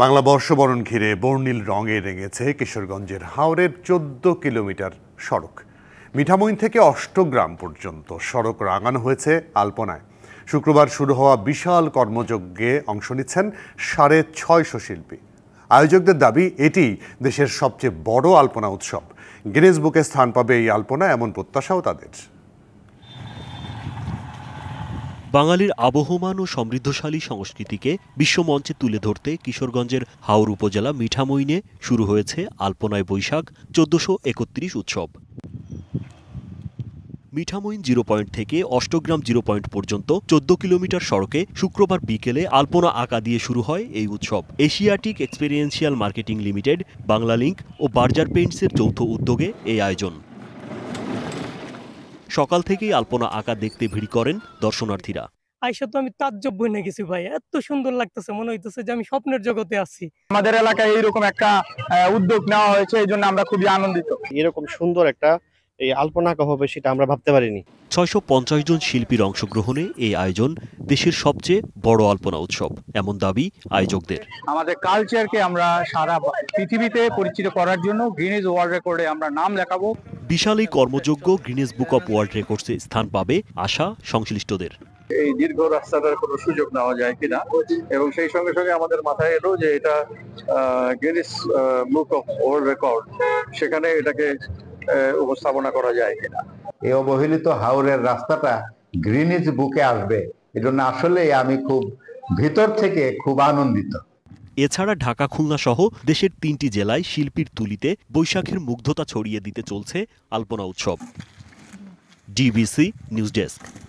বাংলা বর্ষবরণ ঘিরে বর্ণিল রঙে রেঙেছে কিশোরগঞ্জের হাওরের চোদ্দ কিলোমিটার সড়ক মিঠামইন থেকে অষ্টগ্রাম পর্যন্ত সড়ক রাঙানো হয়েছে আলপনায় শুক্রবার শুরু হওয়া বিশাল কর্মযজ্ঞে অংশ নিচ্ছেন সাড়ে ছয়শো শিল্পী আয়োজকদের দাবি এটি দেশের সবচেয়ে বড় আলপনা উৎসব গিনেজ বুকে স্থান পাবে এই আলপনা এমন প্রত্যাশাও তাদের বাঙালির আবহমান ও সমৃদ্ধশালী সংস্কৃতিকে বিশ্বমঞ্চে তুলে ধরতে কিশোরগঞ্জের হাওর উপজেলা মিঠামইনে শুরু হয়েছে আলপনায় বৈশাখ চোদ্দশো একত্রিশ উৎসব মিঠামইন জিরো পয়েন্ট থেকে অষ্টগ্রাম জিরো পয়েন্ট পর্যন্ত চোদ্দ কিলোমিটার সড়কে শুক্রবার বিকেলে আলপনা আঁকা দিয়ে শুরু হয় এই উৎসব Asiatic experiential marketing limited Banglalink ও বার্জার পেইন্টসের যৌথ উদ্যোগে এই আয়োজন সকাল থেকেই আলপনা আঁকা দেখতে ভিড় করেন দর্শনার্থীরা আইসা তো আমি তাজ্জব বই গেছি ভাই এত সুন্দর লাগতেছে মনে হইতেছে যে আমি স্বপ্নের জগতে আছি আমাদের এলাকায় এইরকম একটা উদ্যোগ নেওয়া হয়েছে এই জন্য আমরা খুবই আনন্দিত এরকম সুন্দর একটা এই আলপনা আঁকা হবে সেটা আমরা ভাবতে পারিনি ছয়শো জন শিল্পীর অংশগ্রহণে এই আয়োজন দেশের সবচেয়ে বড় আলপনা উৎসব এমন দাবি আয়োজকদের আমাদের কালচারকে আমরা সারা পৃথিবীতে পরিচিত করার জন্য গ্রিনিজ ওয়ার্ল্ড রেকর্ডে আমরা নাম লেখাবো বিশাল এই কর্মযোগ্য গ্রিনেস বুক অফ ওয়ার্ল্ড রেকর্ডসে স্থান পাবে আশা সংশ্লিষ্টদের এই দীর্ঘ রাস্তাটার কোনো সুযোগ নেওয়া যায় কিনা এবং সেই সঙ্গে সঙ্গে আমাদের মাথায় এলো যে এটা Guinness book of world record সেখানে এটাকে উপস্থাপনা করা যায় কিনা এই অবহেলিত হাওরের রাস্তাটা গ্রিনিজ বুকে আসবে এজন্য আসলে আমি খুব ভিতর থেকে খুব আনন্দিত এছাড়া ঢাকা খুলনা সহ দেশের তিনটি জেলায় শিল্পীর তুলিতে বৈশাখের মুগ্ধতা ছড়িয়ে দিতে চলছে আলপনা উৎসব ডিবিসি নিউজ ডেস্ক